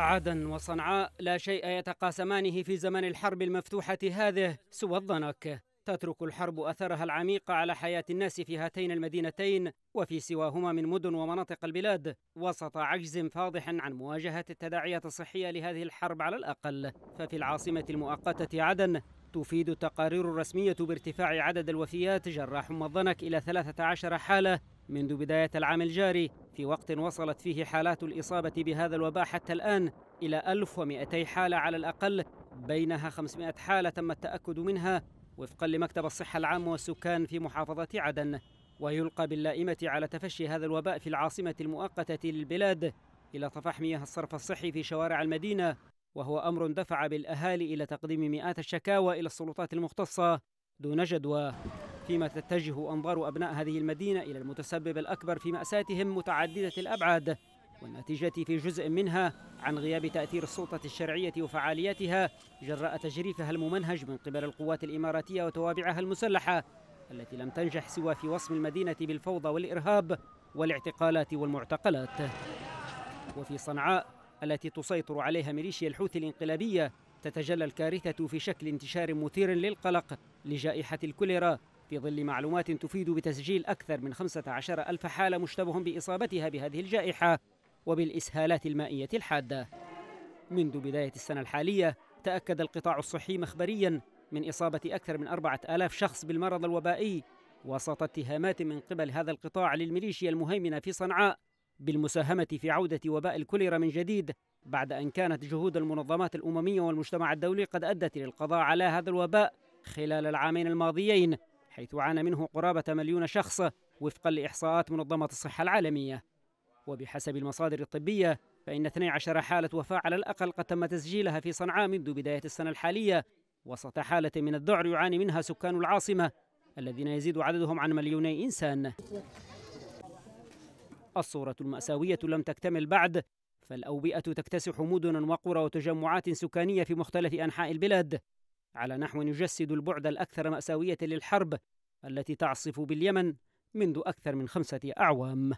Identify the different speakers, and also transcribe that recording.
Speaker 1: عدن وصنعاء لا شيء يتقاسمانه في زمن الحرب المفتوحة هذه سوى الضنك تترك الحرب أثرها العميق على حياة الناس في هاتين المدينتين وفي سواهما من مدن ومناطق البلاد وسط عجز فاضح عن مواجهة التداعيات الصحية لهذه الحرب على الأقل ففي العاصمة المؤقتة عدن تفيد التقارير الرسمية بارتفاع عدد الوفيات جراح الضنك إلى 13 حالة منذ بداية العام الجاري في وقت وصلت فيه حالات الإصابة بهذا الوباء حتى الآن إلى 1200 حالة على الأقل بينها 500 حالة تم التأكد منها وفقا لمكتب الصحة العام والسكان في محافظة عدن ويلقى باللائمة على تفشي هذا الوباء في العاصمة المؤقتة للبلاد إلى مياه الصرف الصحي في شوارع المدينة وهو أمر دفع بالأهالي إلى تقديم مئات الشكاوى إلى السلطات المختصة دون جدوى فيما تتجه أنظار أبناء هذه المدينة إلى المتسبب الأكبر في مأساتهم متعددة الأبعاد والناتجة في جزء منها عن غياب تأثير السلطة الشرعية وفعاليتها جراء تجريفها الممنهج من قبل القوات الإماراتية وتوابعها المسلحة التي لم تنجح سوى في وصم المدينة بالفوضى والإرهاب والاعتقالات والمعتقلات وفي صنعاء التي تسيطر عليها ميليشيا الحوثي الانقلابية تتجلى الكارثة في شكل انتشار مثير للقلق لجائحة الكوليرا في ظل معلومات تفيد بتسجيل أكثر من 15 ألف حالة مشتبه بإصابتها بهذه الجائحة وبالإسهالات المائية الحادة منذ بداية السنة الحالية تأكد القطاع الصحي مخبريا من إصابة أكثر من أربعة آلاف شخص بالمرض الوبائي وسط اتهامات من قبل هذا القطاع للميليشيا المهيمنة في صنعاء بالمساهمة في عودة وباء الكوليرا من جديد بعد أن كانت جهود المنظمات الأممية والمجتمع الدولي قد أدت للقضاء على هذا الوباء خلال العامين الماضيين حيث عانى منه قرابة مليون شخص وفقا لإحصاءات منظمة الصحة العالمية وبحسب المصادر الطبية فإن 12 حالة وفاة على الأقل قد تم تسجيلها في صنعاء منذ بداية السنة الحالية وسط حالة من الذعر يعاني منها سكان العاصمة الذين يزيد عددهم عن مليوني إنسان الصورة المأساوية لم تكتمل بعد فالأوبئة تكتسح مدنا وقرى وتجمعات سكانية في مختلف أنحاء البلاد على نحو يجسد البعد الأكثر مأساوية للحرب التي تعصف باليمن منذ أكثر من خمسة أعوام